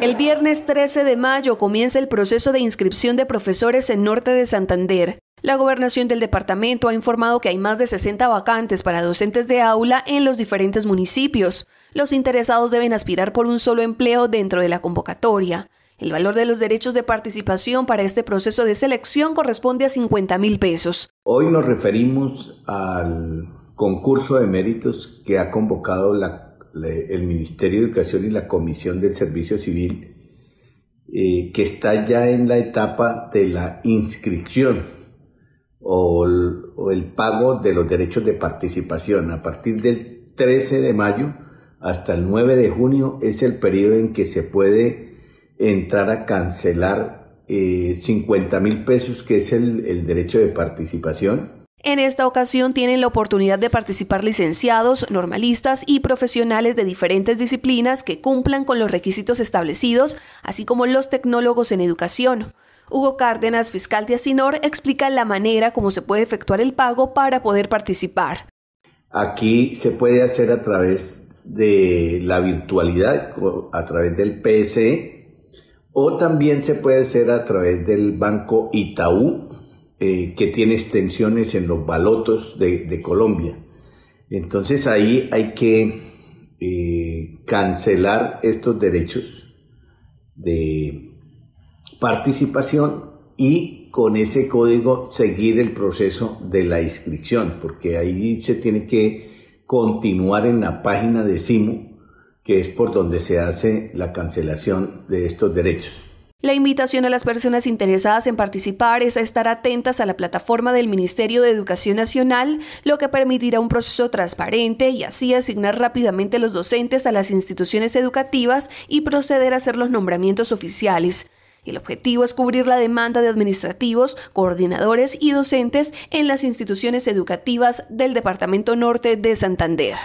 El viernes 13 de mayo comienza el proceso de inscripción de profesores en Norte de Santander. La gobernación del departamento ha informado que hay más de 60 vacantes para docentes de aula en los diferentes municipios. Los interesados deben aspirar por un solo empleo dentro de la convocatoria. El valor de los derechos de participación para este proceso de selección corresponde a 50 mil pesos. Hoy nos referimos al concurso de méritos que ha convocado la el Ministerio de Educación y la Comisión del Servicio Civil, eh, que está ya en la etapa de la inscripción o el, pago de los derechos de participación. A partir del 13 de mayo hasta el 9 de junio es el periodo en que se puede entrar a cancelar 50 eh, mil pesos, que es el, derecho de participación, en esta ocasión tienen la oportunidad de participar licenciados, normalistas y profesionales de diferentes disciplinas que cumplan con los requisitos establecidos, así como los tecnólogos en educación. Hugo Cárdenas, fiscal de Asinor, explica la manera como se puede efectuar el pago para poder participar. Aquí se puede hacer a través de la virtualidad, a través del PSE, o también se puede hacer a través del Banco Itaú, eh, que tiene extensiones en los balotos de, Colombia. Entonces ahí hay que eh, cancelar estos derechos de participación y con ese código seguir el proceso de la inscripción, porque ahí se tiene que continuar en la página de CIMU, que es por donde se hace la cancelación de estos derechos. La invitación a las personas interesadas en participar es a estar atentas a la plataforma del Ministerio de Educación Nacional, lo que permitirá un proceso transparente y así asignar rápidamente los docentes a las instituciones educativas y proceder a hacer los nombramientos oficiales. El objetivo es cubrir la demanda de administrativos, coordinadores y docentes en las instituciones educativas del Departamento Norte de Santander.